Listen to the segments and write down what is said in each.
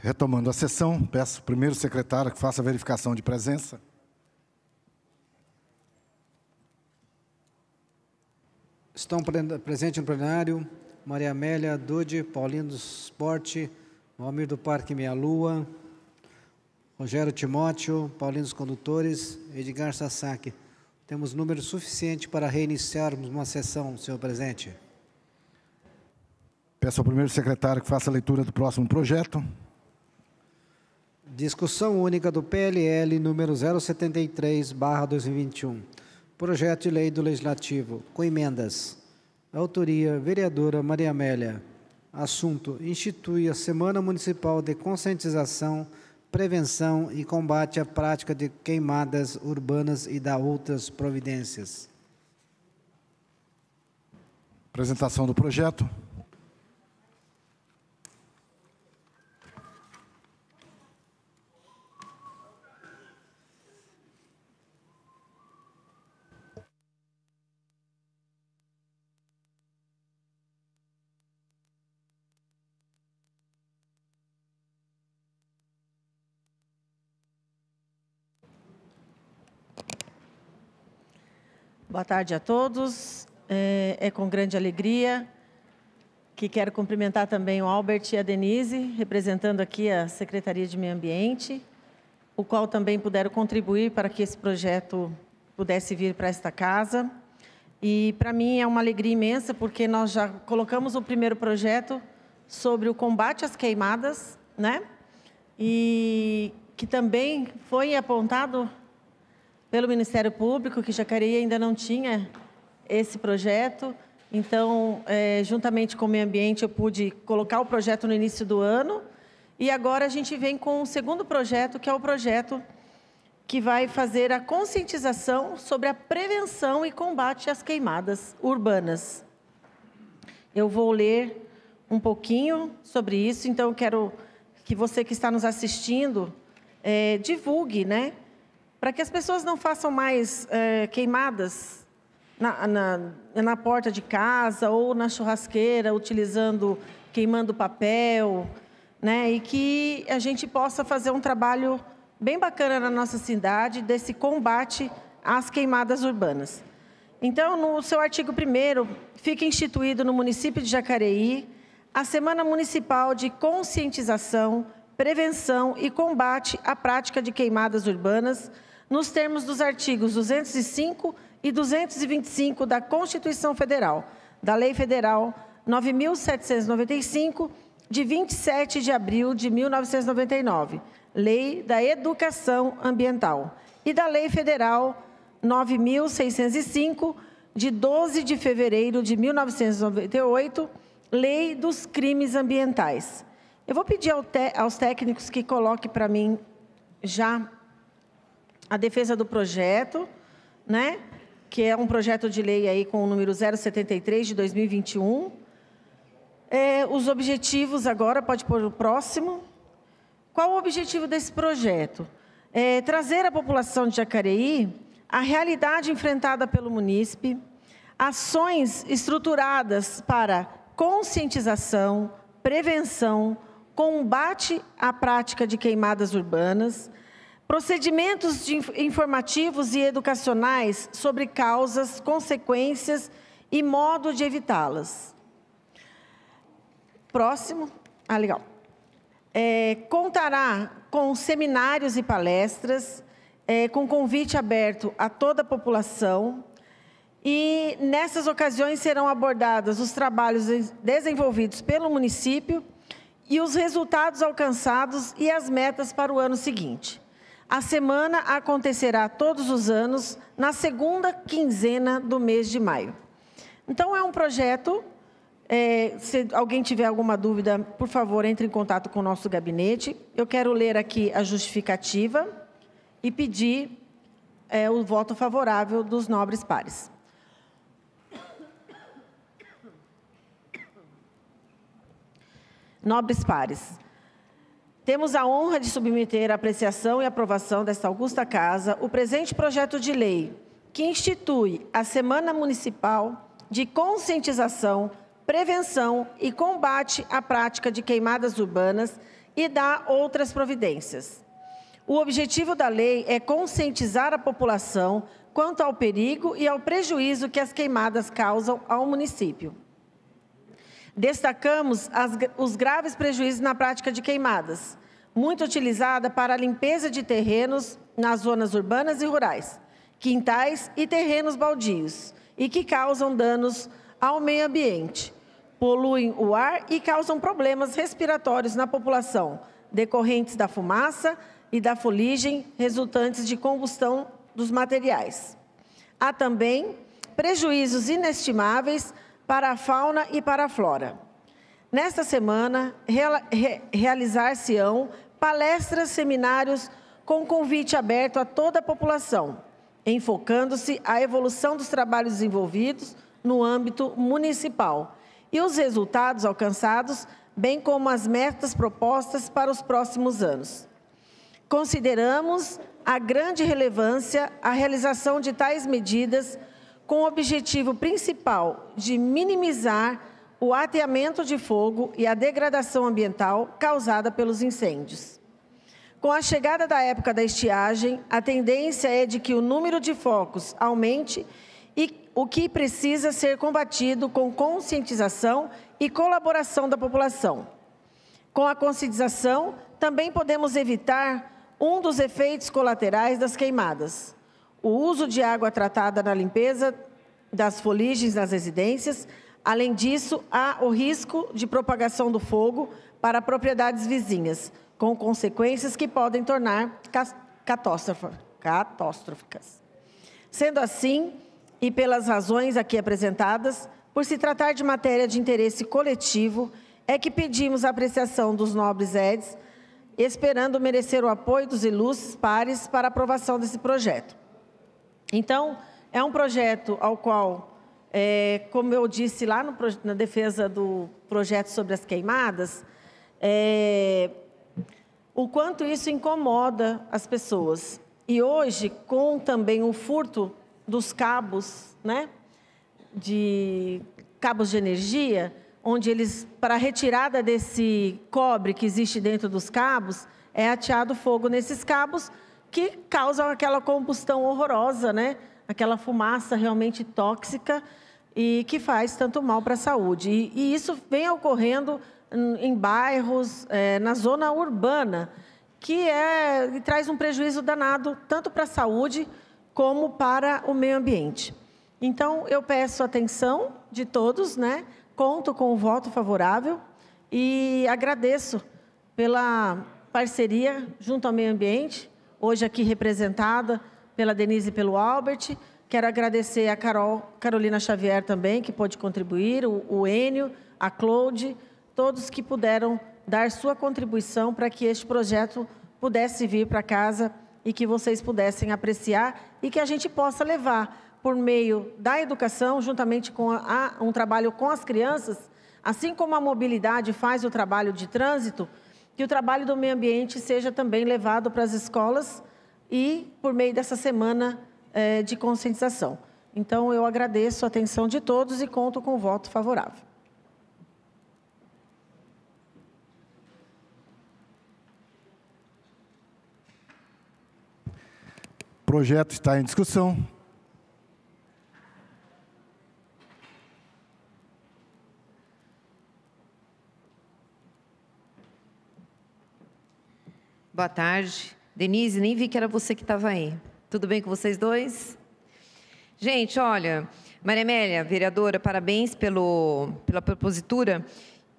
Retomando a sessão, peço ao primeiro secretário que faça a verificação de presença. Estão presentes no plenário Maria Amélia Dude, Paulino do Esporte, Valmir do Parque Meia Lua, Rogério Timóteo, Paulino dos Condutores, Edgar Sasaki. Temos número suficiente para reiniciarmos uma sessão, senhor presidente. Peço ao primeiro secretário que faça a leitura do próximo projeto. Discussão única do PLL número 073/2021. Projeto de lei do Legislativo com emendas. Autoria: vereadora Maria Amélia. Assunto: institui a Semana Municipal de Conscientização, Prevenção e Combate à Prática de Queimadas Urbanas e da outras providências. Apresentação do projeto. Boa tarde a todos. É, é com grande alegria que quero cumprimentar também o Albert e a Denise, representando aqui a Secretaria de Meio Ambiente, o qual também puderam contribuir para que esse projeto pudesse vir para esta casa. E para mim é uma alegria imensa, porque nós já colocamos o primeiro projeto sobre o combate às queimadas, né? E que também foi apontado pelo Ministério Público, que Jacareí ainda não tinha esse projeto. Então, é, juntamente com o meio ambiente, eu pude colocar o projeto no início do ano. E agora a gente vem com o um segundo projeto, que é o projeto que vai fazer a conscientização sobre a prevenção e combate às queimadas urbanas. Eu vou ler um pouquinho sobre isso, então eu quero que você que está nos assistindo é, divulgue, né? para que as pessoas não façam mais é, queimadas na, na, na, porta de casa ou na churrasqueira, utilizando, queimando papel, né? e que a gente possa fazer um trabalho bem bacana na nossa cidade desse combate às queimadas urbanas. Então, no seu artigo 1 fica instituído no município de Jacareí a Semana Municipal de Conscientização, Prevenção e Combate à Prática de Queimadas Urbanas, nos termos dos artigos 205 e 225 da Constituição Federal, da Lei Federal 9795 de 27 de abril de 1999, Lei da Educação Ambiental, e da Lei Federal 9605 de 12 de fevereiro de 1998, Lei dos Crimes Ambientais. Eu vou pedir aos técnicos que coloquem para mim já a defesa do projeto, né? que é um projeto de lei aí com o número 073 de 2021. É, os objetivos agora, pode pôr o próximo. Qual o objetivo desse projeto? É, trazer à população de Jacareí a realidade enfrentada pelo munícipe, ações estruturadas para conscientização, prevenção, combate à prática de queimadas urbanas, procedimentos de informativos e educacionais sobre causas, consequências e modo de evitá-las. Próximo. Ah, legal. É, contará com seminários e palestras, é, com convite aberto a toda a população. E nessas ocasiões serão abordados os trabalhos desenvolvidos pelo município e os resultados alcançados e as metas para o ano seguinte. A semana acontecerá todos os anos, na segunda quinzena do mês de maio. Então, é um projeto. É, se alguém tiver alguma dúvida, por favor, entre em contato com o nosso gabinete. Eu quero ler aqui a justificativa e pedir é, o voto favorável dos nobres pares. Nobres pares. Temos a honra de submeter à apreciação e aprovação desta augusta casa o presente projeto de lei que institui a Semana Municipal de Conscientização, Prevenção e Combate à Prática de Queimadas Urbanas e dá outras providências. O objetivo da lei é conscientizar a população quanto ao perigo e ao prejuízo que as queimadas causam ao município. Destacamos as, os graves prejuízos na prática de queimadas, muito utilizada para a limpeza de terrenos nas zonas urbanas e rurais, quintais e terrenos baldios, e que causam danos ao meio ambiente, poluem o ar e causam problemas respiratórios na população, decorrentes da fumaça e da fuligem resultantes de combustão dos materiais. Há também prejuízos inestimáveis para a fauna e para a flora. Nesta semana, re, realizar-se-ão palestras, seminários com convite aberto a toda a população, enfocando-se a evolução dos trabalhos desenvolvidos no âmbito municipal e os resultados alcançados, bem como as metas propostas para os próximos anos. Consideramos a grande relevância a realização de tais medidas com o objetivo principal de minimizar o ateamento de fogo e a degradação ambiental causada pelos incêndios. Com a chegada da época da estiagem, a tendência é de que o número de focos aumente e o que precisa ser combatido com conscientização e colaboração da população. Com a conscientização, também podemos evitar um dos efeitos colaterais das queimadas, o uso de água tratada na limpeza das foligens nas residências. Além disso, há o risco de propagação do fogo para propriedades vizinhas, com consequências que podem tornar catastróficas. Sendo assim, e pelas razões aqui apresentadas, por se tratar de matéria de interesse coletivo, é que pedimos a apreciação dos nobres EDs, esperando merecer o apoio dos ilustres pares para aprovação desse projeto. Então, é um projeto ao qual, é, como eu disse lá no, na defesa do projeto sobre as queimadas, é, o quanto isso incomoda as pessoas. E hoje, com também o furto dos cabos, né, de cabos de energia, onde eles, para a retirada desse cobre que existe dentro dos cabos, é ateado fogo nesses cabos que causam aquela combustão horrorosa, né? Aquela fumaça realmente tóxica e que faz tanto mal para a saúde. E, e, isso vem ocorrendo em bairros, é, na zona urbana, que é, e traz um prejuízo danado tanto para a saúde como para o meio ambiente. Então, eu peço atenção de todos, né? conto com o voto favorável e agradeço pela parceria junto ao meio ambiente hoje aqui representada pela Denise e pelo Albert. Quero agradecer a Carol, Carolina Xavier também, que pôde contribuir, o, o Enio, a Claude, todos que puderam dar sua contribuição para que este projeto pudesse vir para casa e que vocês pudessem apreciar e que a gente possa levar por meio da educação, juntamente com a, a, um trabalho com as crianças, assim como a mobilidade faz o trabalho de trânsito, que o trabalho do meio ambiente seja também levado para as escolas e por meio dessa semana é, de conscientização. Então, eu agradeço a atenção de todos e conto com o voto favorável. O projeto está em discussão. Boa tarde. Denise, nem vi que era você que estava aí. Tudo bem com vocês dois? Gente, olha, Maria Amélia, vereadora, parabéns pelo, pela propositura.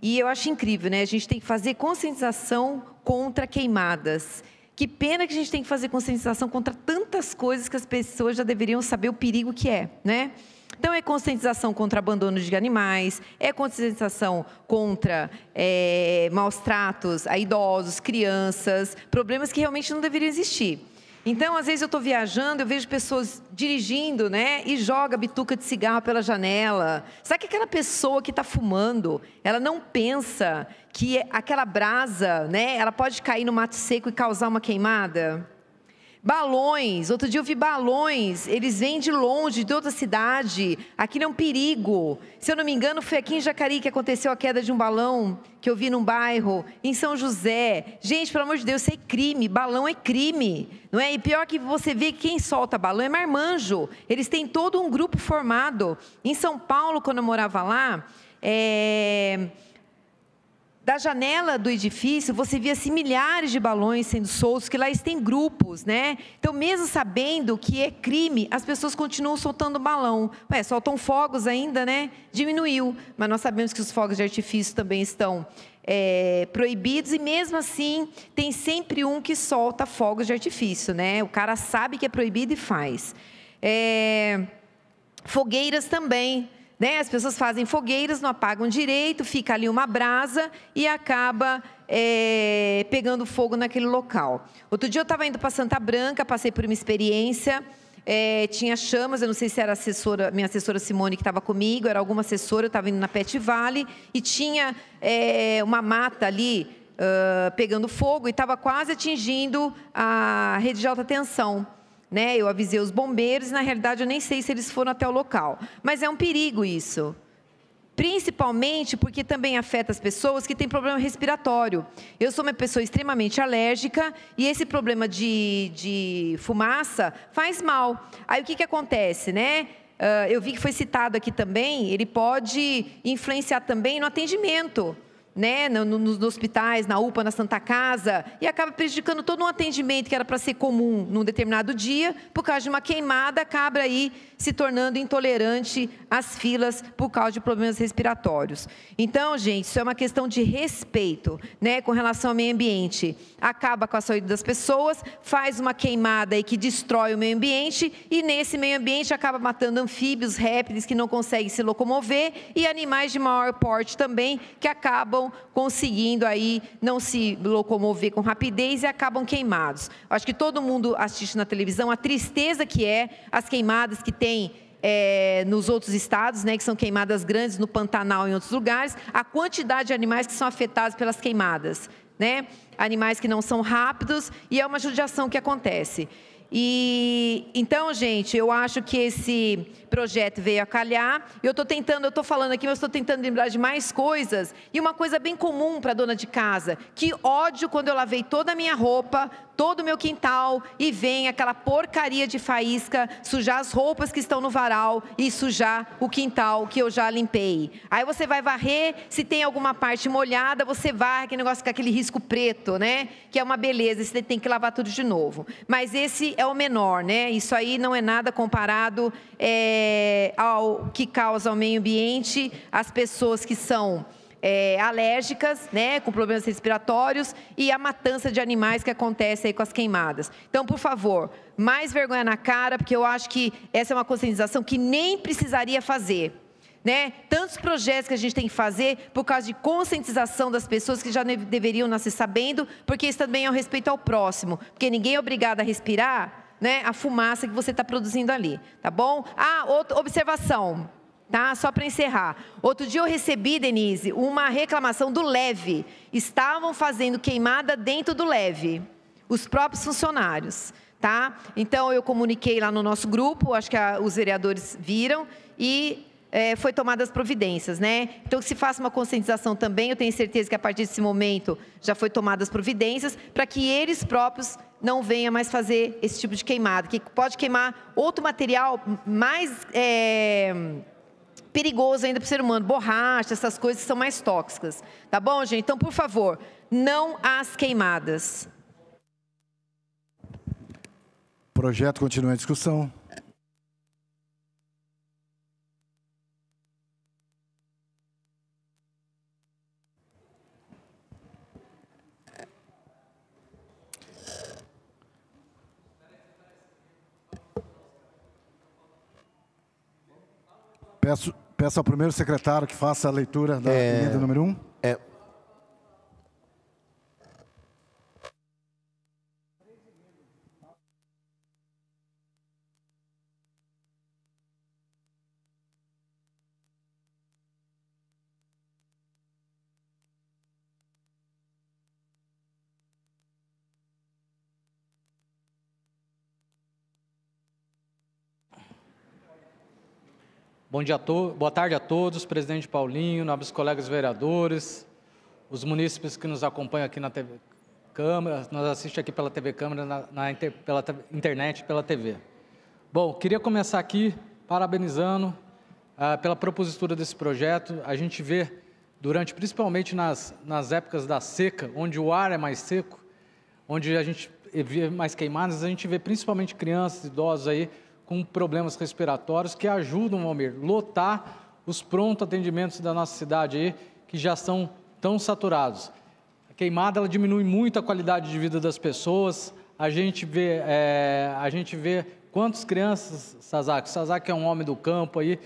E eu acho incrível, né? A gente tem que fazer conscientização contra queimadas. Que pena que a gente tem que fazer conscientização contra tantas coisas que as pessoas já deveriam saber o perigo que é, né? Então, é conscientização contra abandono de animais, é conscientização contra é, maus tratos a idosos, crianças, problemas que realmente não deveriam existir. Então, às vezes eu estou viajando, eu vejo pessoas dirigindo, né? E joga bituca de cigarro pela janela. Sabe que aquela pessoa que está fumando, ela não pensa que aquela brasa, né? Ela pode cair no mato seco e causar uma queimada? Balões, outro dia eu vi balões, eles vêm de longe, de outra cidade, aqui não é um perigo. Se eu não me engano, foi aqui em Jacareí que aconteceu a queda de um balão, que eu vi num bairro, em São José. Gente, pelo amor de Deus, isso é crime, balão é crime, não é? E pior que você vê quem solta balão é marmanjo, eles têm todo um grupo formado. Em São Paulo, quando eu morava lá, é da janela do edifício, você via assim, milhares de balões sendo soltos, que lá tem grupos, né? Então, mesmo sabendo que é crime, as pessoas continuam soltando balão. Ué, soltam fogos ainda, né? Diminuiu, mas nós sabemos que os fogos de artifício também estão é, proibidos e mesmo assim tem sempre um que solta fogos de artifício, né? O cara sabe que é proibido e faz. É, fogueiras também. Né? As pessoas fazem fogueiras, não apagam direito, fica ali uma brasa e acaba é, pegando fogo naquele local. Outro dia eu estava indo para Santa Branca, passei por uma experiência. É, tinha chamas, eu não sei se era assessora, minha assessora Simone que estava comigo, era alguma assessora, eu estava indo na Pet Vale, e tinha é, uma mata ali uh, pegando fogo e estava quase atingindo a rede de alta tensão né? Eu avisei os bombeiros, na realidade eu nem sei se eles foram até o local. Mas é um perigo isso. Principalmente porque também afeta as pessoas que têm problema respiratório. Eu sou uma pessoa extremamente alérgica e esse problema de, de fumaça faz mal. Aí o que, que acontece, né? Ah, eu vi que foi citado aqui também, ele pode influenciar também no atendimento né, no, no, nos hospitais, na UPA, na Santa Casa, e acaba prejudicando todo um atendimento que era para ser comum num determinado dia, por causa de uma queimada, acaba aí se tornando intolerante às filas por causa de problemas respiratórios. Então, gente, isso é uma questão de respeito, né, com relação ao meio ambiente. Acaba com a saúde das pessoas, faz uma queimada aí que destrói o meio ambiente e nesse meio ambiente acaba matando anfíbios, répteis que não conseguem se locomover e animais de maior porte também que acabam conseguindo aí não se locomover com rapidez e acabam queimados. Acho que todo mundo assiste na televisão a tristeza que é as queimadas que tem é, nos outros estados, né, que são queimadas grandes no Pantanal e em outros lugares, a quantidade de animais que são afetados pelas queimadas, né? Animais que não são rápidos e é uma judiação que acontece. E então, gente, eu acho que esse projeto veio a calhar. Eu estou tentando, eu estou falando aqui, mas estou tentando lembrar de mais coisas. E uma coisa bem comum para dona de casa: que ódio quando eu lavei toda a minha roupa, todo o meu quintal e vem aquela porcaria de faísca sujar as roupas que estão no varal e sujar o quintal que eu já limpei. Aí você vai varrer, se tem alguma parte molhada, você varre aquele negócio com aquele risco preto, né? Que é uma beleza, você tem que lavar tudo de novo. Mas esse é o menor, né? Isso aí não é nada comparado. É é, ao que causa ao meio ambiente, as pessoas que são é, alérgicas, né, com problemas respiratórios e a matança de animais que acontece aí com as queimadas. Então, por favor, mais vergonha na cara, porque eu acho que essa é uma conscientização que nem precisaria fazer. Né? Tantos projetos que a gente tem que fazer por causa de conscientização das pessoas que já deveriam nascer sabendo, porque isso também é um respeito ao próximo. Porque ninguém é obrigado a respirar né, a fumaça que você está produzindo ali, tá bom? Ah, outra observação, tá? Só para encerrar. Outro dia eu recebi, Denise, uma reclamação do leve. Estavam fazendo queimada dentro do leve, os próprios funcionários, tá? Então eu comuniquei lá no nosso grupo, acho que a, os vereadores viram e é, foi tomadas providências, né? Então que se faça uma conscientização também. Eu tenho certeza que a partir desse momento já foi tomadas providências para que eles próprios não venha mais fazer esse tipo de queimada, que pode queimar outro material mais é, perigoso ainda para o ser humano, borracha, essas coisas que são mais tóxicas. Tá bom, gente? Então, por favor, não as queimadas. Projeto continua em discussão. Peço, peço ao primeiro secretário que faça a leitura da é... emenda número 1. Um. Bom dia boa tarde a todos, presidente Paulinho, nobres colegas vereadores, os munícipes que nos acompanham aqui na TV Câmara, nos assistem aqui pela TV Câmara, na, na inter, pela internet, pela TV. Bom, queria começar aqui parabenizando ah, pela propositura desse projeto. A gente vê durante, principalmente nas, nas épocas da seca, onde o ar é mais seco, onde a gente vê mais queimadas, a gente vê principalmente crianças, idosos aí com problemas respiratórios que ajudam, a lotar os pronto atendimentos da nossa cidade aí, que já são tão saturados. A queimada ela diminui muito a qualidade de vida das pessoas. A gente vê, é, a gente vê quantas crianças, Sazak, Sazak é um homem do campo aí,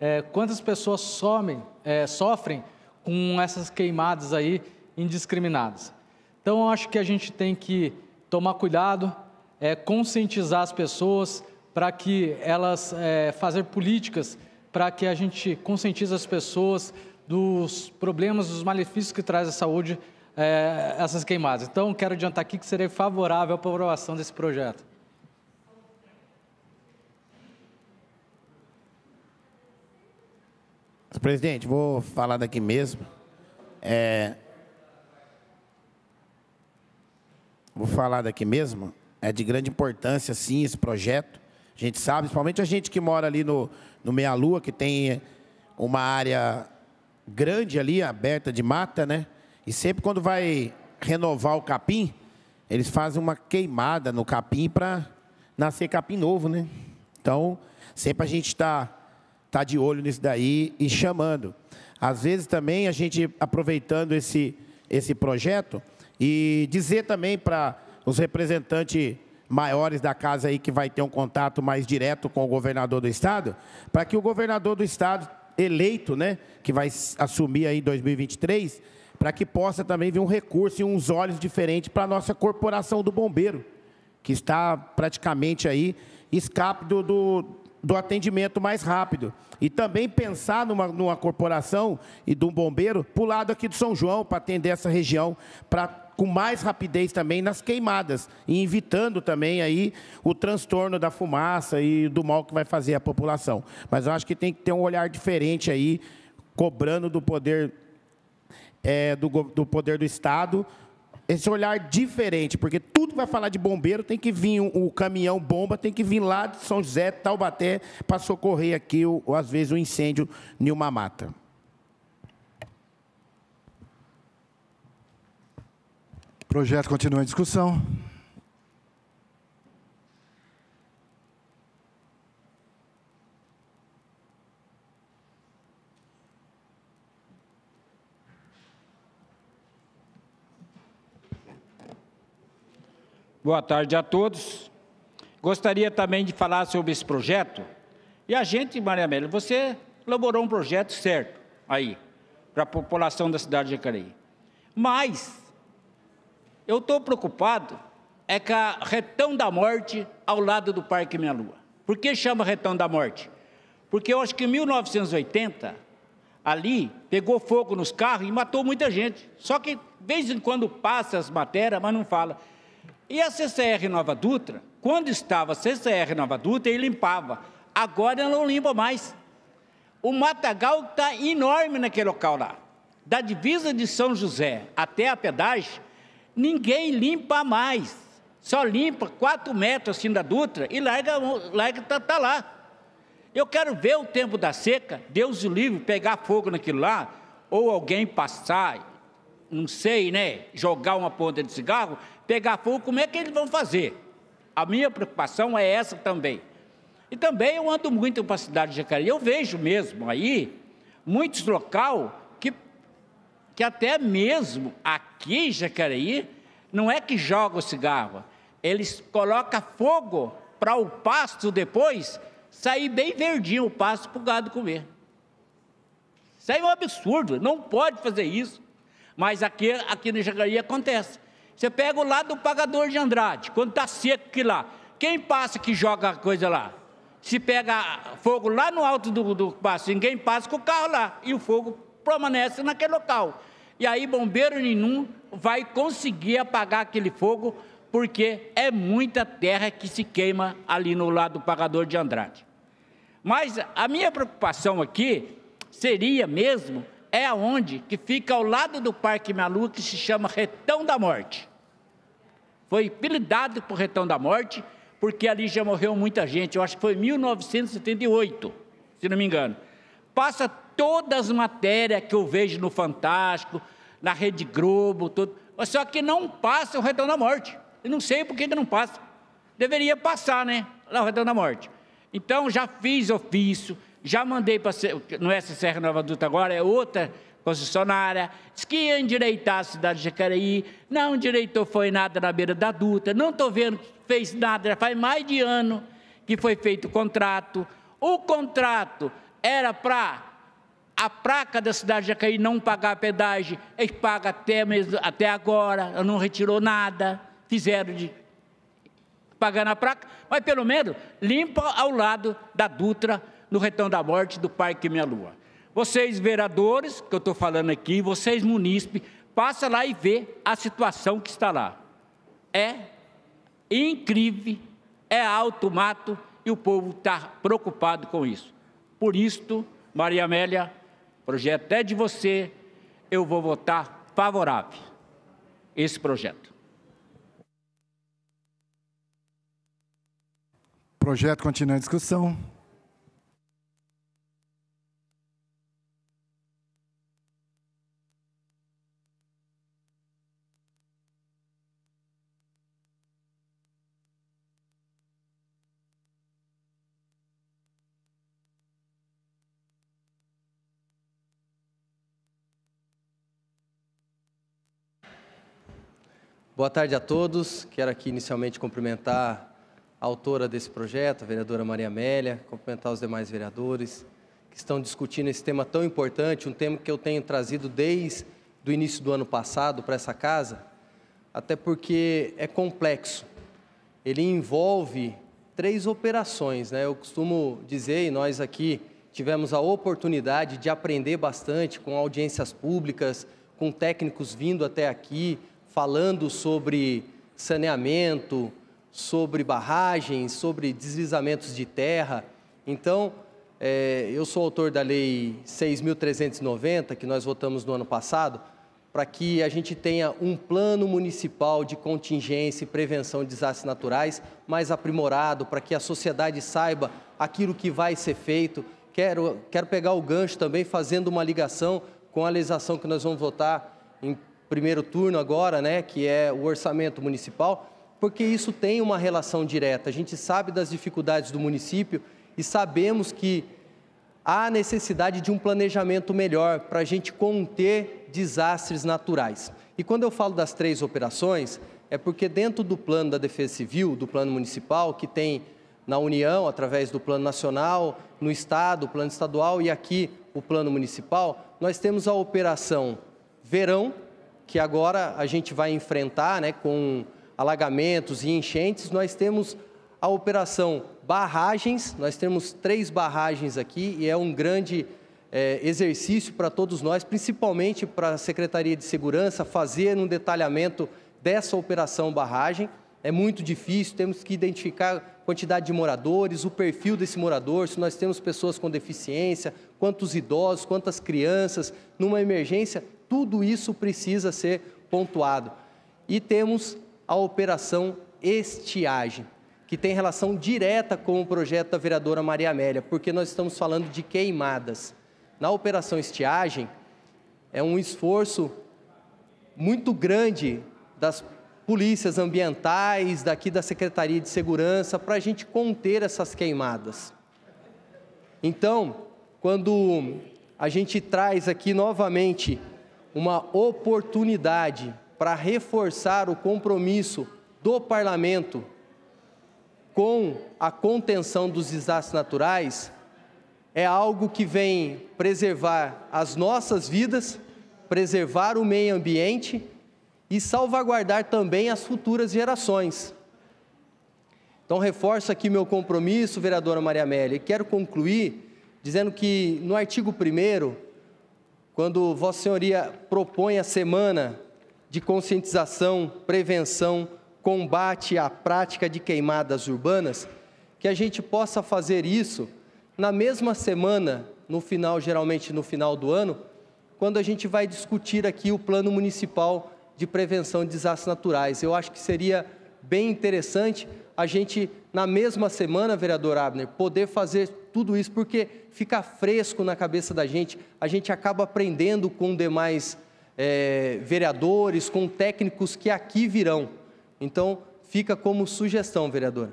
é, quantas pessoas somem, é, sofrem com essas queimadas aí indiscriminadas. Então, eu acho que a gente tem que tomar cuidado, é, conscientizar as pessoas, para que elas é, fazer políticas para que a gente conscientize as pessoas dos problemas, dos malefícios que traz a saúde é, essas queimadas. Então, quero adiantar aqui que serei favorável à aprovação desse projeto. Presidente, vou falar daqui mesmo. É... Vou falar daqui mesmo. É de grande importância, sim, esse projeto. A gente sabe, principalmente a gente que mora ali no, no Meia Lua, que tem uma área grande ali, aberta de mata, né? E sempre quando vai renovar o capim, eles fazem uma queimada no capim para nascer capim novo, né? Então, sempre a gente está tá de olho nisso daí e chamando. Às vezes também a gente aproveitando esse, esse projeto e dizer também para os representantes maiores da casa aí que vai ter um contato mais direto com o governador do estado, para que o governador do estado eleito, né, que vai assumir aí 2023, para que possa também vir um recurso e uns olhos diferentes para a nossa corporação do bombeiro, que está praticamente aí escape do, do, do atendimento mais rápido. E também pensar numa, numa corporação e de um bombeiro para o lado aqui do São João, para atender essa região, para com mais rapidez também nas queimadas e evitando também aí o transtorno da fumaça e do mal que vai fazer à população. Mas eu acho que tem que ter um olhar diferente aí, cobrando do poder é, do, do poder do Estado esse olhar diferente, porque tudo vai falar de bombeiro, tem que vir o um, um caminhão bomba, tem que vir lá de São José, Taubaté, para socorrer aqui, às vezes, o um incêndio em uma mata. Projeto continua em discussão. Boa tarde a todos. Gostaria também de falar sobre esse projeto. E a gente, Maria Amélia, você elaborou um projeto certo aí, para a população da cidade de Jacareí. Mas eu estou preocupado é com a Retão da Morte ao lado do Parque Minha Lua. Por que chama Retão da Morte? Porque eu acho que em 1980, ali, pegou fogo nos carros e matou muita gente. Só que, de vez em quando, passa as matérias, mas não fala. E a CCR Nova Dutra, quando estava a CCR Nova Dutra, ele limpava. Agora não limpa mais. O matagal está enorme naquele local lá. Da divisa de São José até a pedágio, ninguém limpa mais. Só limpa quatro metros assim da Dutra e larga, larga tá, tá lá. Eu quero ver o tempo da seca, Deus o livre, pegar fogo naquilo lá, ou alguém passar, não sei, né, jogar uma ponta de cigarro, pegar fogo, como é que eles vão fazer? A minha preocupação é essa também. E também eu ando muito para a cidade de Jacareí, eu vejo mesmo aí, muitos local que até mesmo aqui em Jacareí, não é que joga o cigarro, eles colocam fogo para o pasto depois sair bem verdinho o pasto para o gado comer. Isso aí é um absurdo, não pode fazer isso. Mas aqui, aqui no Jacareí acontece. Você pega o lado do pagador de Andrade, quando está seco aqui lá, quem passa que joga a coisa lá? Se pega fogo lá no alto do, do pasto, ninguém passa com o carro lá, e o fogo permanece naquele local e aí bombeiro nenhum vai conseguir apagar aquele fogo, porque é muita terra que se queima ali no lado do pagador de Andrade. Mas a minha preocupação aqui seria mesmo é aonde que fica ao lado do Parque Malu, que se chama Retão da Morte. Foi apelidado por Retão da Morte, porque ali já morreu muita gente, eu acho que foi em 1978, se não me engano. Passa todas as matérias que eu vejo no Fantástico, na Rede Globo, tudo. Só que não passa o Retorno da Morte. Eu não sei por que não passa. Deveria passar, né? Lá o Retorno da Morte. Então, já fiz ofício, já mandei para. Não é essa Serra Nova Duta agora, é outra concessionária. Diz que ia endireitar a cidade de Jacareí. Não endireitou, foi nada na beira da Duta. Não estou vendo que fez nada. Já faz mais de ano que foi feito o contrato. O contrato era para a placa da cidade de Jacaí não pagar a pedagem, eles pagam até, mesmo, até agora, não retirou nada, fizeram de pagar na placa, mas pelo menos limpa ao lado da Dutra, no Retão da Morte, do Parque Minha Lua. Vocês vereadores, que eu estou falando aqui, vocês munícipes, passa lá e vê a situação que está lá. É incrível, é alto mato e o povo está preocupado com isso. Por isto, Maria Amélia, projeto é de você, eu vou votar favorável esse projeto. O projeto continua em discussão. Boa tarde a todos. Quero aqui inicialmente cumprimentar a autora desse projeto, a vereadora Maria Amélia, cumprimentar os demais vereadores que estão discutindo esse tema tão importante, um tema que eu tenho trazido desde o início do ano passado para essa casa, até porque é complexo. Ele envolve três operações, né? Eu costumo dizer, e nós aqui tivemos a oportunidade de aprender bastante com audiências públicas, com técnicos vindo até aqui, falando sobre saneamento, sobre barragens, sobre deslizamentos de terra. Então, é, eu sou autor da Lei 6.390, que nós votamos no ano passado, para que a gente tenha um plano municipal de contingência e prevenção de desastres naturais mais aprimorado, para que a sociedade saiba aquilo que vai ser feito. Quero, quero pegar o gancho também fazendo uma ligação com a legislação que nós vamos votar primeiro turno agora, né, que é o orçamento municipal, porque isso tem uma relação direta. A gente sabe das dificuldades do município e sabemos que há necessidade de um planejamento melhor para a gente conter desastres naturais. E quando eu falo das três operações, é porque dentro do plano da Defesa Civil, do plano municipal, que tem na União, através do plano nacional, no Estado, o plano estadual e aqui o plano municipal, nós temos a operação Verão, que agora a gente vai enfrentar né, com alagamentos e enchentes, nós temos a operação barragens, nós temos três barragens aqui e é um grande é, exercício para todos nós, principalmente para a Secretaria de Segurança, fazer um detalhamento dessa operação barragem. É muito difícil, temos que identificar a quantidade de moradores, o perfil desse morador, se nós temos pessoas com deficiência, quantos idosos, quantas crianças. Numa emergência, tudo isso precisa ser pontuado. E temos a operação Estiagem, que tem relação direta com o projeto da vereadora Maria Amélia, porque nós estamos falando de queimadas. Na operação Estiagem, é um esforço muito grande das polícias ambientais, daqui da Secretaria de Segurança, para a gente conter essas queimadas. Então, quando a gente traz aqui novamente uma oportunidade para reforçar o compromisso do parlamento com a contenção dos desastres naturais é algo que vem preservar as nossas vidas, preservar o meio ambiente e salvaguardar também as futuras gerações. Então, reforço aqui meu compromisso, vereadora Maria Amélia, e quero concluir dizendo que no artigo 1 quando Vossa Senhoria propõe a semana de conscientização, prevenção, combate à prática de queimadas urbanas, que a gente possa fazer isso na mesma semana, no final, geralmente no final do ano, quando a gente vai discutir aqui o Plano Municipal de Prevenção de Desastres Naturais. Eu acho que seria bem interessante a gente, na mesma semana, vereador Abner, poder fazer tudo isso, porque fica fresco na cabeça da gente, a gente acaba aprendendo com demais é, vereadores, com técnicos que aqui virão. Então, fica como sugestão, vereadora.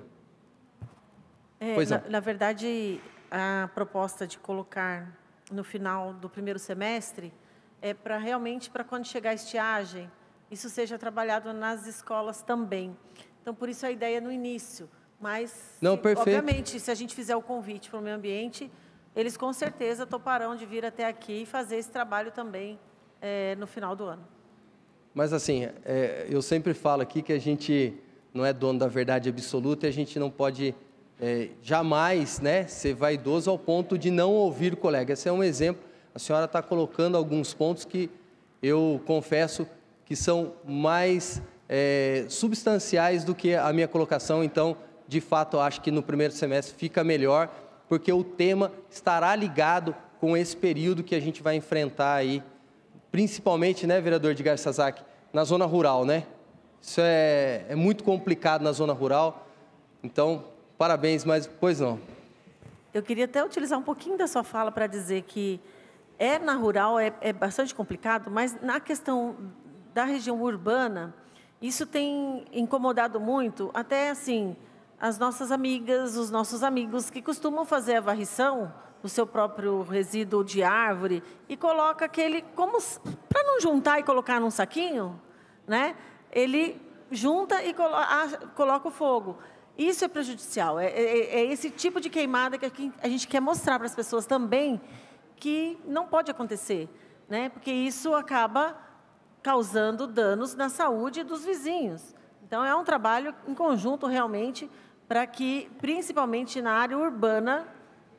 É, pois é. na, na verdade, a proposta de colocar no final do primeiro semestre é para realmente, para quando chegar a estiagem, isso seja trabalhado nas escolas também. Então, por isso a ideia no início, mas, Não, se, obviamente, se a gente fizer o convite para o meio ambiente, eles com certeza toparão de vir até aqui e fazer esse trabalho também é, no final do ano. Mas, assim, é, eu sempre falo aqui que a gente não é dono da verdade absoluta e a gente não pode é, jamais né, ser vaidoso ao ponto de não ouvir o colega. Esse é um exemplo. A senhora está colocando alguns pontos que eu confesso que são mais é, substanciais do que a minha colocação. Então, de fato, acho que no primeiro semestre fica melhor, porque o tema estará ligado com esse período que a gente vai enfrentar aí, principalmente, né, vereador de Garçazac, na zona rural, né? Isso é, é muito complicado na zona rural. Então, parabéns, mas pois não. Eu queria até utilizar um pouquinho da sua fala para dizer que é na rural é, é bastante complicado, mas na questão da região urbana, isso tem incomodado muito, até assim, as nossas amigas, os nossos amigos que costumam fazer a varrição do seu próprio resíduo de árvore e coloca aquele como para não juntar e colocar num saquinho, né? Ele junta e colo a, coloca o fogo. Isso é prejudicial. É, é, é, é esse tipo de queimada que a gente quer mostrar para as pessoas também que não pode acontecer, né? Porque isso acaba causando danos na saúde dos vizinhos. Então é um trabalho em conjunto realmente para que, principalmente na área urbana,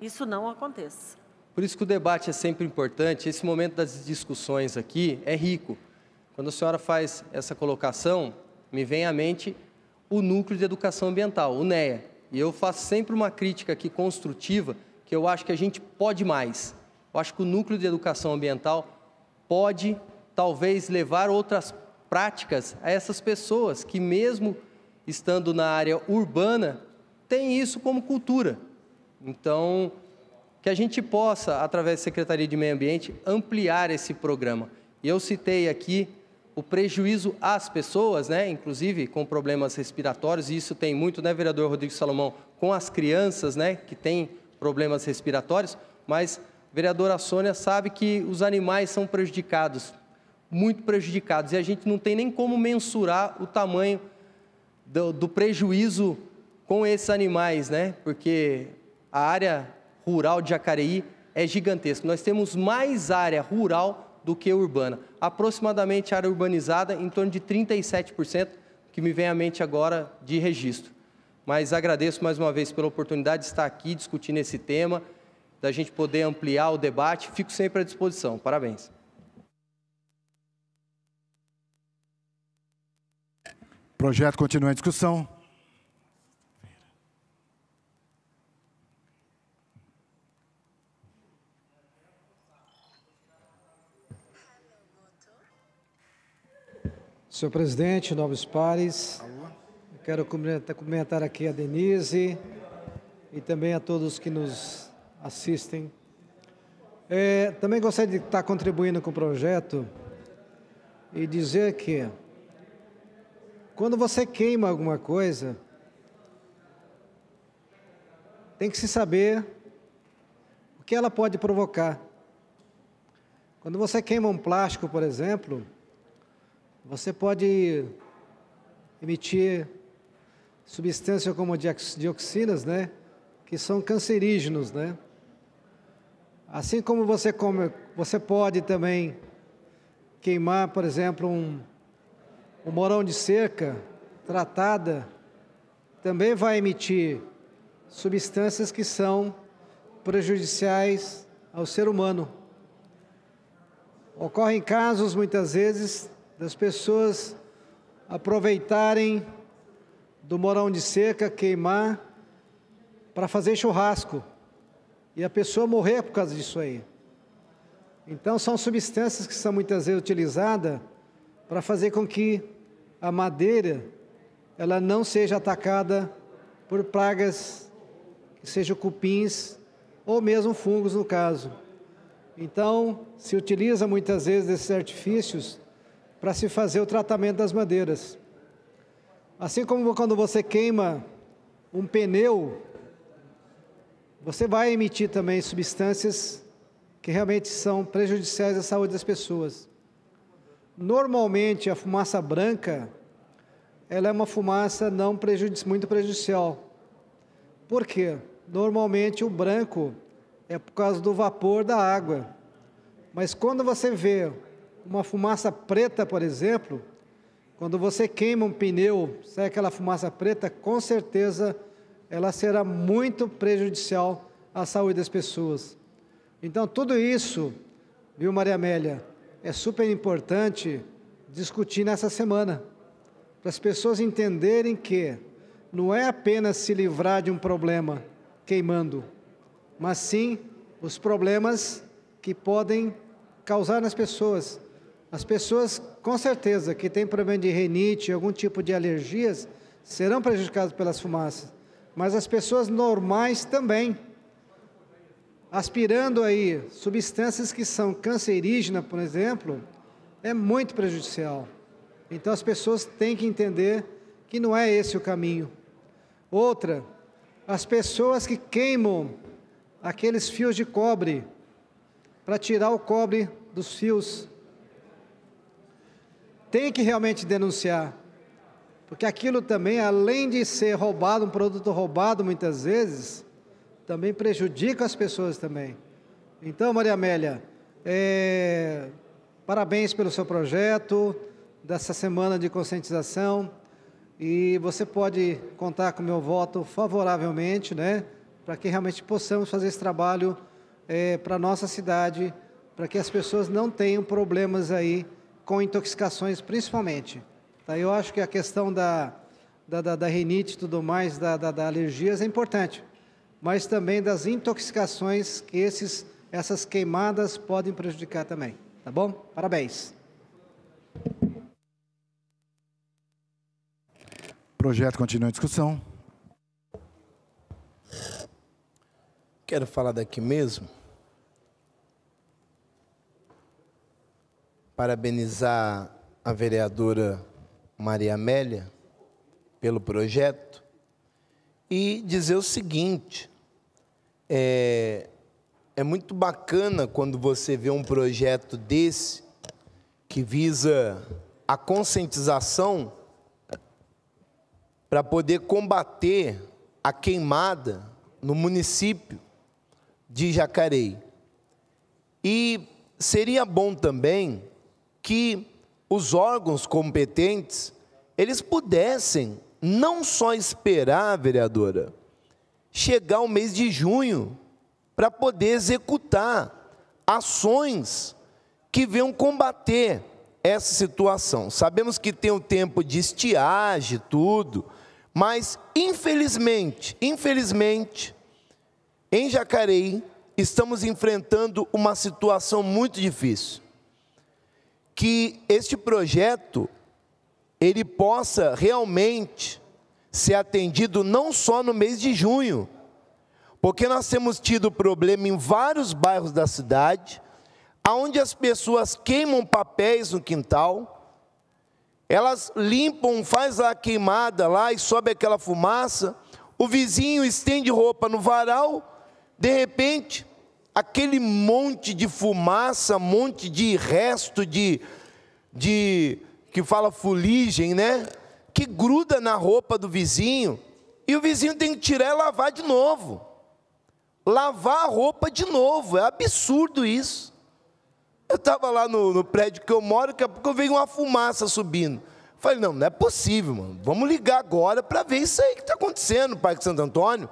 isso não aconteça. Por isso que o debate é sempre importante, esse momento das discussões aqui é rico. Quando a senhora faz essa colocação, me vem à mente o Núcleo de Educação Ambiental, o NEA. E eu faço sempre uma crítica aqui construtiva, que eu acho que a gente pode mais. Eu acho que o Núcleo de Educação Ambiental pode, talvez, levar outras práticas a essas pessoas que, mesmo estando na área urbana, tem isso como cultura. Então, que a gente possa, através da Secretaria de Meio Ambiente, ampliar esse programa. E eu citei aqui o prejuízo às pessoas, né, inclusive com problemas respiratórios, e isso tem muito, né, vereador Rodrigo Salomão, com as crianças, né, que têm problemas respiratórios, mas vereadora Sônia sabe que os animais são prejudicados, muito prejudicados, e a gente não tem nem como mensurar o tamanho do, do prejuízo com esses animais, né? Porque a área rural de Jacareí é gigantesca. Nós temos mais área rural do que urbana. Aproximadamente a área urbanizada em torno de 37%, que me vem à mente agora de registro. Mas agradeço mais uma vez pela oportunidade de estar aqui discutindo esse tema, da gente poder ampliar o debate. Fico sempre à disposição. Parabéns. projeto continua em discussão. Senhor presidente, novos pares, quero cumprimentar aqui a Denise e também a todos que nos assistem. É, também gostaria de estar contribuindo com o projeto e dizer que quando você queima alguma coisa, tem que se saber o que ela pode provocar. Quando você queima um plástico, por exemplo, você pode emitir substâncias como dioxinas, né, que são cancerígenos, né? Assim como você come, você pode também queimar, por exemplo, um, o morão de cerca tratada também vai emitir substâncias que são prejudiciais ao ser humano. Ocorrem casos, muitas vezes, das pessoas aproveitarem do morão de seca, queimar, para fazer churrasco. E a pessoa morrer por causa disso aí. Então, são substâncias que são muitas vezes utilizadas para fazer com que a madeira ela não seja atacada por pragas, sejam cupins ou mesmo fungos no caso. Então, se utiliza muitas vezes desses artifícios para se fazer o tratamento das madeiras. Assim como quando você queima um pneu, você vai emitir também substâncias que realmente são prejudiciais à saúde das pessoas. Normalmente a fumaça branca ela é uma fumaça não prejudici muito prejudicial. Por quê? Normalmente o branco é por causa do vapor da água. Mas quando você vê uma fumaça preta, por exemplo, quando você queima um pneu, sai aquela fumaça preta, com certeza ela será muito prejudicial à saúde das pessoas. Então, tudo isso, viu, Maria Amélia, é super importante discutir nessa semana, para as pessoas entenderem que não é apenas se livrar de um problema queimando, mas sim os problemas que podem causar nas pessoas. As pessoas, com certeza, que têm problema de renite, algum tipo de alergias, serão prejudicadas pelas fumaças, mas as pessoas normais também aspirando aí substâncias que são cancerígenas, por exemplo, é muito prejudicial. Então as pessoas têm que entender que não é esse o caminho. Outra, as pessoas que queimam aqueles fios de cobre para tirar o cobre dos fios tem que realmente denunciar, porque aquilo também, além de ser roubado, um produto roubado muitas vezes, também prejudica as pessoas também. Então, Maria Amélia, é, parabéns pelo seu projeto, dessa semana de conscientização. E você pode contar com o meu voto favoravelmente, né? Para que realmente possamos fazer esse trabalho é, para a nossa cidade, para que as pessoas não tenham problemas aí com intoxicações, principalmente. Tá? Eu acho que a questão da, da, da, da rinite e tudo mais, da, da, da alergias, é importante mas também das intoxicações que esses, essas queimadas podem prejudicar também. Tá bom? Parabéns. O projeto continua em discussão. Quero falar daqui mesmo. Parabenizar a vereadora Maria Amélia pelo projeto e dizer o seguinte: é, é muito bacana quando você vê um projeto desse que visa a conscientização para poder combater a queimada no município de Jacareí. E seria bom também que os órgãos competentes eles pudessem não só esperar, vereadora, chegar o mês de junho para poder executar ações que venham combater essa situação. Sabemos que tem o tempo de estiagem, tudo, mas infelizmente, infelizmente, em Jacareí estamos enfrentando uma situação muito difícil. Que este projeto ele possa realmente ser atendido não só no mês de junho, porque nós temos tido problema em vários bairros da cidade, aonde as pessoas queimam papéis no quintal, elas limpam, faz a queimada lá e sobe aquela fumaça. O vizinho estende roupa no varal, de repente, aquele monte de fumaça, monte de resto de, de que fala fuligem, né? Que gruda na roupa do vizinho e o vizinho tem que tirar e lavar de novo. Lavar a roupa de novo, é absurdo isso. Eu estava lá no, no, prédio que eu moro, daqui a pouco veio uma fumaça subindo. Falei, não, não é possível, mano. Vamos ligar agora para ver isso aí que está acontecendo no Parque Santo Antônio.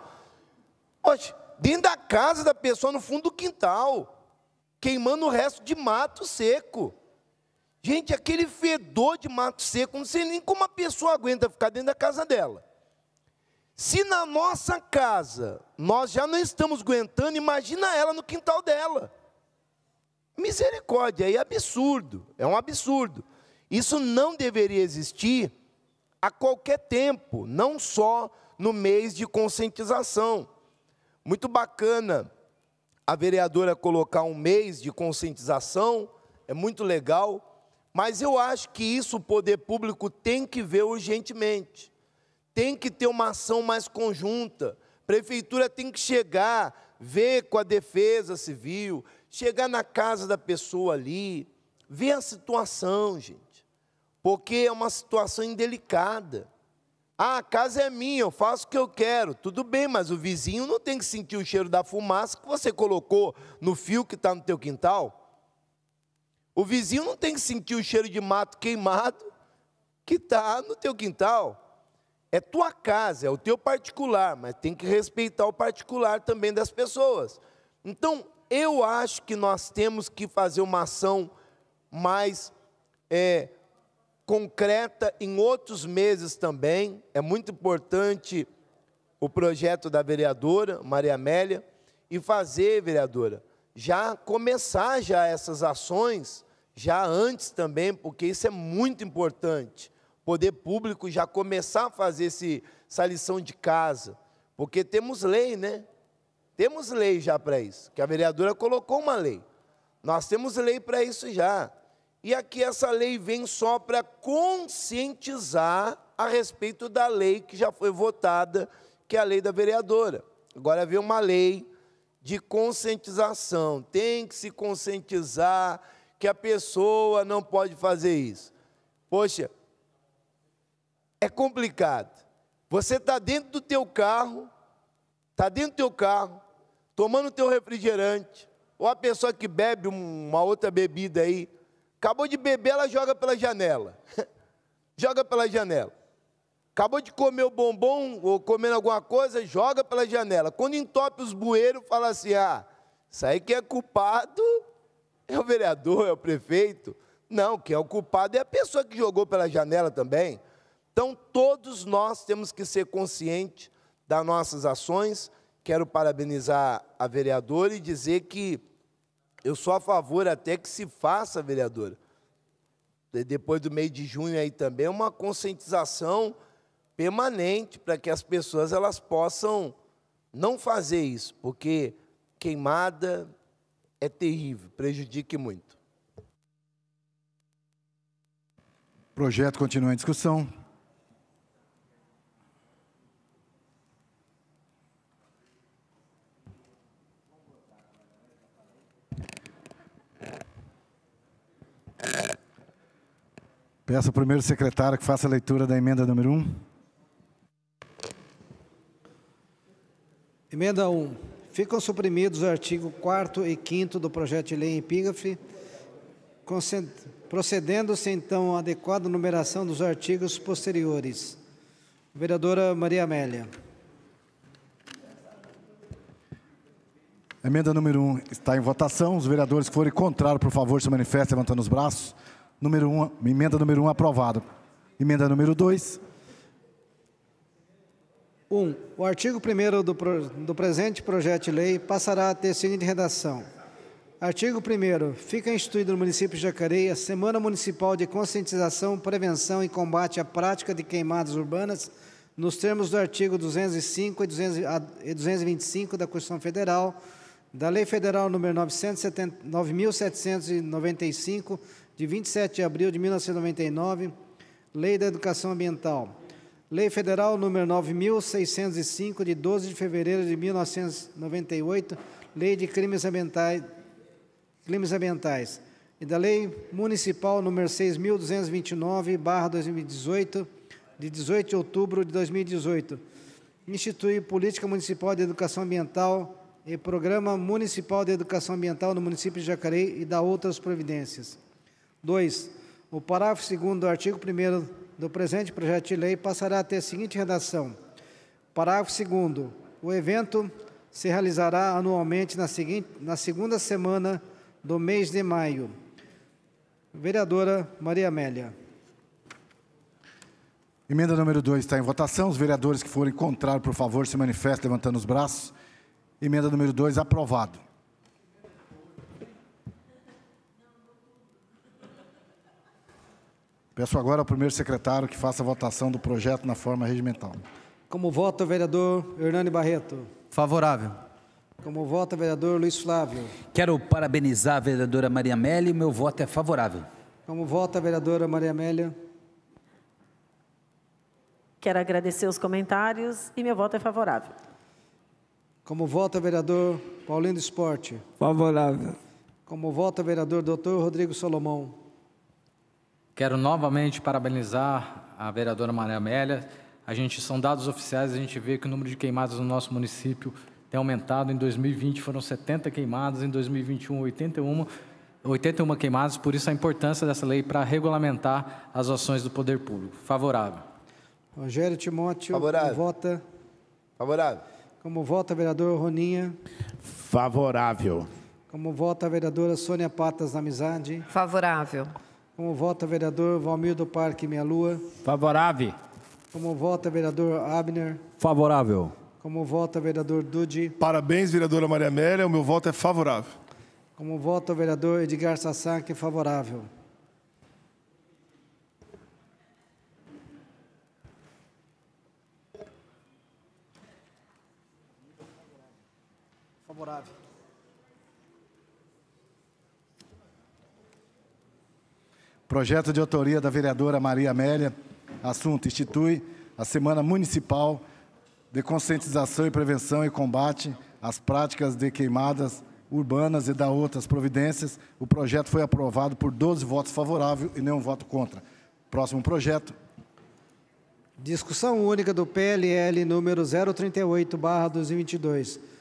Poxa, dentro da casa da pessoa, no fundo do quintal, queimando o resto de mato seco. Gente, aquele fedor de mato seco, não sei nem como a pessoa aguenta ficar dentro da casa dela. Se na nossa casa nós já não estamos aguentando, imagina ela no quintal dela. Misericórdia, é absurdo, é um absurdo. Isso não deveria existir a qualquer tempo, não só no mês de conscientização. Muito bacana a vereadora colocar um mês de conscientização, é muito legal mas eu acho que isso o poder público tem que ver urgentemente. Tem que ter uma ação mais conjunta. Prefeitura tem que chegar, ver com a defesa civil, chegar na casa da pessoa ali, ver a situação, gente. Porque é uma situação indelicada. Ah, a casa é minha, eu faço o que eu quero. Tudo bem, mas o vizinho não tem que sentir o cheiro da fumaça que você colocou no fio que está no teu quintal. O vizinho não tem que sentir o cheiro de mato queimado que está no teu quintal. É tua casa, é o teu particular, mas tem que respeitar o particular também das pessoas. Então, eu acho que nós temos que fazer uma ação mais é, concreta em outros meses também. É muito importante o projeto da vereadora Maria Amélia e fazer, vereadora, já começar já essas ações já antes também, porque isso é muito importante. poder público já começar a fazer esse, essa lição de casa, porque temos lei, né? Temos lei já para isso, que a vereadora colocou uma lei. Nós temos lei para isso já. E aqui essa lei vem só para conscientizar a respeito da lei que já foi votada, que é a lei da vereadora. Agora vem uma lei de conscientização. Tem que se conscientizar que a pessoa não pode fazer isso. Poxa, é complicado. Você está dentro do teu carro, está dentro do teu carro, tomando o teu refrigerante, ou a pessoa que bebe uma outra bebida aí, acabou de beber, ela joga pela janela. joga pela janela. Acabou de comer o bombom ou comendo alguma coisa, joga pela janela. Quando entope os bueiros, fala assim: ah, isso aí que é culpado É o vereador, é o prefeito? Não, quem é o culpado é a pessoa que jogou pela janela também. Então, todos nós temos que ser conscientes das nossas ações. Quero parabenizar a vereadora e dizer que eu sou a favor até que se faça, vereadora, depois do mês de junho aí também, uma conscientização permanente para que as pessoas elas possam não fazer isso, porque queimada, é terrível, prejudique muito. O projeto continua em discussão. Peço ao primeiro secretário que faça a leitura da emenda número 1. Emenda 1. Ficam suprimidos o artigo 4 e 5 do projeto de lei em epígrafe, procedendo-se então à adequada numeração dos artigos posteriores. Vereadora Maria Amélia. Emenda número 1 um está em votação. Os vereadores que forem contrários, por favor, se manifestem levantando os braços. Número um, emenda número 1 um aprovado. Emenda número 2, 1. Um, o artigo 1 do, do presente projeto de lei passará a ter seguinte redação. Artigo 1. Fica instituído no município de Jacareí a Semana Municipal de Conscientização, Prevenção e Combate à Prática de Queimadas Urbanas, nos termos do artigo 205 e, e 225 da Constituição Federal, da Lei Federal nº 9.795, de 27 de abril de 1999, Lei da Educação Ambiental. Lei Federal número 9605 de 12 de fevereiro de 1998, Lei de Crimes Ambientais, Crimes Ambientais e da Lei Municipal número 6229/2018 de 18 de outubro de 2018, institui Política Municipal de Educação Ambiental e Programa Municipal de Educação Ambiental no município de Jacareí e da outras providências. 2. O parágrafo 2 do artigo 1 do presente projeto de lei passará a ter a seguinte redação: Parágrafo 2. O evento se realizará anualmente na, seguinte, na segunda semana do mês de maio. Vereadora Maria Amélia. Emenda número 2 está em votação. Os vereadores que forem contrários, por favor, se manifestem levantando os braços. Emenda número 2, aprovado. Peço agora ao primeiro secretário que faça a votação do projeto na forma regimental. Como voto, vereador Hernani Barreto. Favorável. Como voto, vereador Luiz Flávio. Quero parabenizar a vereadora Maria Amélia e meu voto é favorável. Como vota a vereadora Maria Amélia? Quero agradecer os comentários e meu voto é favorável. Como vota o vereador Paulino Esporte? Favorável. Como vota o vereador Dr. Rodrigo Solomão? Quero novamente parabenizar a vereadora Maria Amélia. A gente são dados oficiais, a gente vê que o número de queimadas no nosso município tem aumentado. Em 2020 foram 70 queimadas, em 2021 81, 81 queimadas. Por isso a importância dessa lei para regulamentar as ações do poder público. Favorável. Rogério Timóteo. Favorável. Vota. Favorável. Como vota a vereador Roninha? Favorável. Como vota a vereadora Sônia Patas da Amizade? Favorável. Como vota vereador Valmir do Parque Minha Lua. Favorável. Como vota vereador Abner. Favorável. Como vota vereador Dudi. Parabéns, vereadora Maria Amélia. O meu voto é favorável. Como vota vereador Edgar Sassac, é favorável. Favorável. Projeto de autoria da vereadora Maria Amélia. Assunto: institui a Semana Municipal de Conscientização e Prevenção e Combate às Práticas de Queimadas Urbanas e da outras providências. O projeto foi aprovado por 12 votos favoráveis e nenhum voto contra. Próximo projeto. Discussão única do PLL número 038/2022.